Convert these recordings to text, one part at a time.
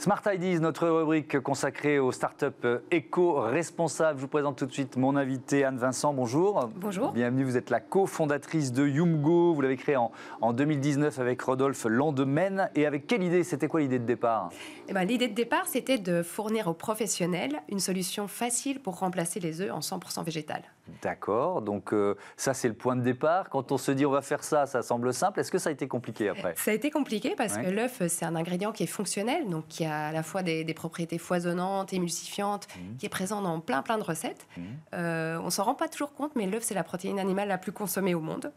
Smart Ideas, notre rubrique consacrée aux startups éco-responsables. Je vous présente tout de suite mon invité Anne Vincent. Bonjour. Bonjour. Bienvenue. Vous êtes la cofondatrice de Yumgo. Vous l'avez créé en, 2019 avec Rodolphe Landemaine. Et avec quelle idée C'était quoi l'idée de départ eh ben, L'idée de départ, c'était de fournir aux professionnels une solution facile pour remplacer les œufs en 100% végétal. D'accord, donc euh, ça c'est le point de départ. Quand on se dit on va faire ça, ça semble simple. Est-ce que ça a été compliqué après Ça a été compliqué parce que l'œuf c'est un ingrédient qui est fonctionnel, donc qui a à la fois des, propriétés foisonnantes, émulsifiantes, mmh. qui est présent dans plein plein de recettes. Mmh. Euh, on s'en rend pas toujours compte, mais l'œuf c'est la protéine animale la plus consommée au monde.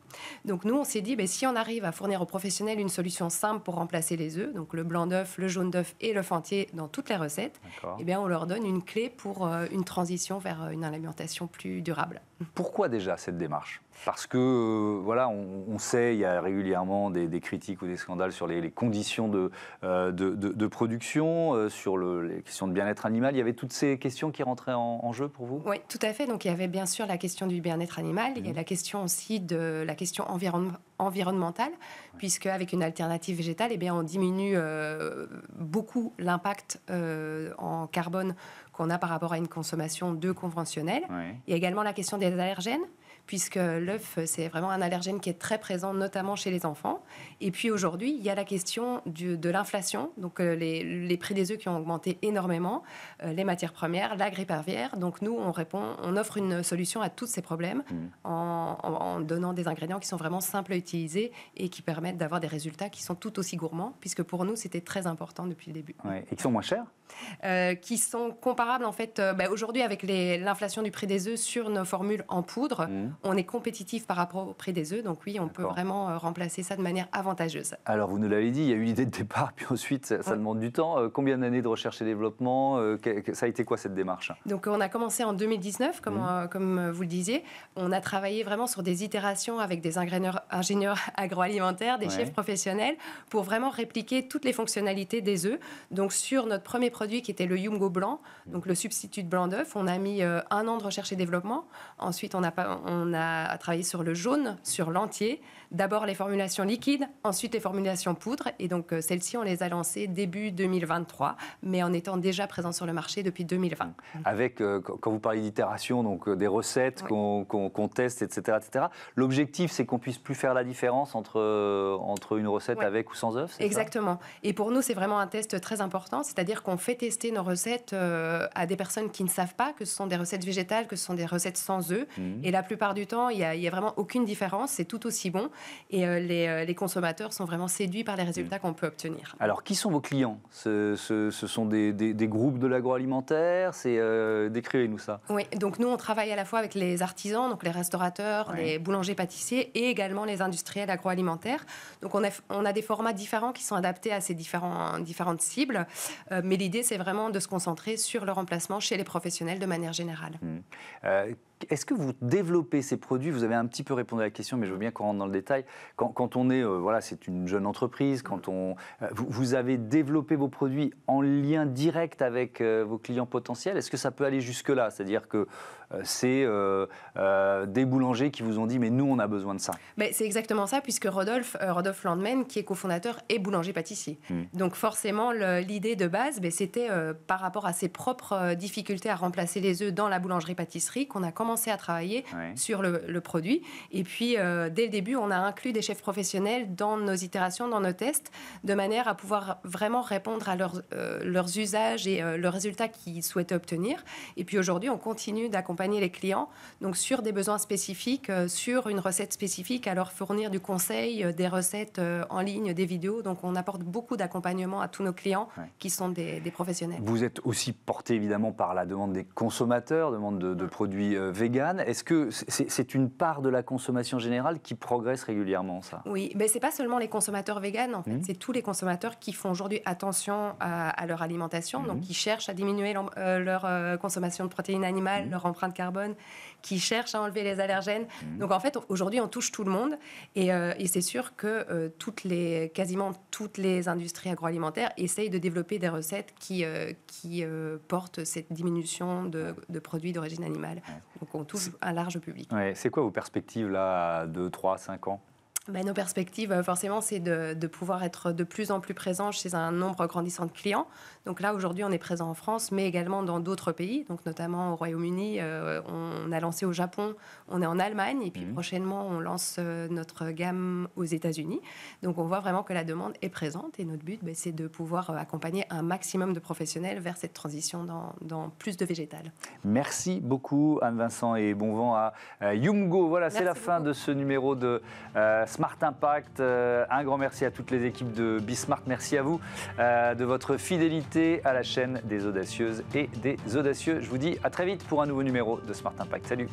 Donc nous on s'est dit, ben, si on arrive à fournir aux professionnels une solution simple pour remplacer les œufs, donc le blanc d'œuf, le jaune d'œuf et l'œuf entier dans toutes les recettes, eh bien on leur donne une clé pour euh, une transition vers une alimentation plus durable. Pourquoi déjà cette démarche parce que euh, voilà, on, sait, il y a régulièrement des, critiques ou des scandales sur les, conditions de, euh, production, euh, sur les questions de bien-être animal. Il y avait toutes ces questions qui rentraient en, jeu pour vous Oui, tout à fait. Donc il y avait bien sûr la question du bien-être animal, il y a mhm. la question aussi de la question environnementale, puisque avec une alternative végétale, eh bien, on diminue beaucoup l'impact en carbone qu'on a par rapport à une consommation de conventionnelle. Et Il y a également la question des allergènes puisque l'œuf, c'est vraiment un allergène qui est très présent, notamment chez les enfants. Et puis aujourd'hui, il y a la question de l'inflation, donc euh, les, les, prix des œufs qui ont augmenté énormément, euh, les matières premières, la grippe aviaire. Donc nous, on répond, on offre une solution à tous ces problèmes mmh. en, donnant des ingrédients qui sont vraiment simples à utiliser et qui permettent d'avoir des résultats qui sont tout aussi gourmands, puisque pour nous, c'était très important depuis le début. Et qui sont moins chers euh, Qui sont comparables, en fait, bah, aujourd'hui, avec l'inflation du prix des œufs sur nos formules en poudre. Mmh on est compétitif par rapport au prix des œufs. Donc oui, on peut vraiment euh, remplacer ça de manière avantageuse. Alors vous nous l'avez dit, il y a eu l'idée de départ, puis ensuite ça, demande du temps. Euh, combien d'années de recherche et développement euh, Ça a été quoi cette démarche Donc on a commencé en 2019, comme, mmh. comme vous le disiez. On a travaillé vraiment sur des itérations avec des ingénieurs, ingénieurs agroalimentaires, des chefs professionnels, pour vraiment répliquer toutes les fonctionnalités des œufs. Donc sur notre premier produit qui était le Yumgo blanc, donc le substitut de blanc d'œuf, on a mis un an de recherche et développement. Ensuite, on a, on on a travaillé sur le jaune, sur l'entier. D'abord les formulations liquides, ensuite les formulations poudre Et donc euh, celles-ci, on les a lancées début 2023, mais en étant déjà présent sur le marché depuis 2020. Avec, euh, quand vous parlez d'itération, donc euh, des recettes qu'on teste, etc. etc. l'objectif, c'est qu'on puisse plus faire la différence entre, entre une recette avec ou sans œufs. Exactement. Et pour nous, c'est vraiment un test très important, c'est-à-dire qu'on fait tester nos recettes à des personnes qui ne savent pas que ce sont des recettes végétales, que ce sont des recettes sans œufs. Mmh. Et la plupart du temps, il n'y a, vraiment aucune différence. C'est tout aussi bon. Et euh, euh, les, consommateurs sont vraiment séduits par les résultats mm. qu'on peut obtenir. Alors, qui sont vos clients ce, sont des, groupes de l'agroalimentaire C'est euh, Décrivez-nous ça. Oui, donc nous, on travaille à la fois avec les artisans, donc les restaurateurs, les boulangers-pâtissiers et également les industriels agroalimentaires. Donc, on a, on a des formats différents qui sont adaptés à ces différents, différentes cibles. mais l'idée, c'est vraiment de se concentrer sur le remplacement chez les professionnels de manière générale. Mm. Est-ce que vous développez ces produits Vous avez un petit peu répondu à la question, mais je veux bien qu'on rentre dans le détail. Quand, on est, euh, voilà, c'est une jeune entreprise, quand on, euh, vous, avez développé vos produits en lien direct avec euh, vos clients potentiels, est-ce que ça peut aller jusque-là C'est-à-dire que c'est des boulangers qui vous ont dit, mais nous, on a besoin de ça. Mais c'est exactement ça, puisque Rodolphe, Rodolphe Landman, qui est cofondateur, est boulanger-pâtissier. Hmm. Donc forcément, l'idée de base, ben, c'était par rapport à ses propres difficultés à remplacer les œufs dans la boulangerie-pâtisserie qu'on a commencé à travailler sur le, produit. Et puis, euh, dès le début, on a inclus des chefs professionnels dans nos itérations, dans nos tests, de manière à pouvoir vraiment répondre à leurs, euh, leurs usages et euh, le résultat qu'ils souhaitent obtenir. Et puis aujourd'hui, on continue d'accompagner les clients donc sur des besoins spécifiques, sur une recette spécifique, à leur fournir du conseil, des recettes en ligne, des vidéos. Donc on apporte beaucoup d'accompagnement à tous nos clients qui sont des, professionnels. Vous êtes aussi porté évidemment par la demande des consommateurs, demande de, produits est-ce que c'est une part de la consommation générale qui progresse régulièrement, ça Oui, mais c'est pas seulement les consommateurs véganes, en fait. Mmh. C'est tous les consommateurs qui font aujourd'hui attention à, leur alimentation, mmh. donc qui cherchent à diminuer euh, leur euh, consommation de protéines animales, mmh. leur empreinte carbone, qui cherchent à enlever les allergènes. Donc en fait, aujourd'hui, on touche tout le monde. Et, euh, c'est sûr que toutes les, quasiment toutes les industries agroalimentaires essayent de développer des recettes qui, qui portent cette diminution de, de produits d'origine animale qu'on touche un large public. Ouais. C'est quoi vos perspectives là, 2, 3, 5 ans bah, nos perspectives, euh, forcément, c'est de, pouvoir être de plus en plus présent chez un nombre grandissant de clients. Donc là, aujourd'hui, on est présent en France, mais également dans d'autres pays, donc notamment au Royaume-Uni. Euh, on a lancé au Japon, on est en Allemagne, et puis mmh. prochainement, on lance euh, notre gamme aux États-Unis. Donc on voit vraiment que la demande est présente, et notre but, bah, c'est de pouvoir accompagner un maximum de professionnels vers cette transition dans, plus de végétal. Merci beaucoup, Anne-Vincent, et bon vent à Yumgo. Voilà, c'est la fin de ce numéro de. Smart Impact. Euh, un grand merci à toutes les équipes de Bismart. Merci à vous euh, de votre fidélité à la chaîne des audacieuses et des audacieux. Je vous dis à très vite pour un nouveau numéro de Smart Impact. Salut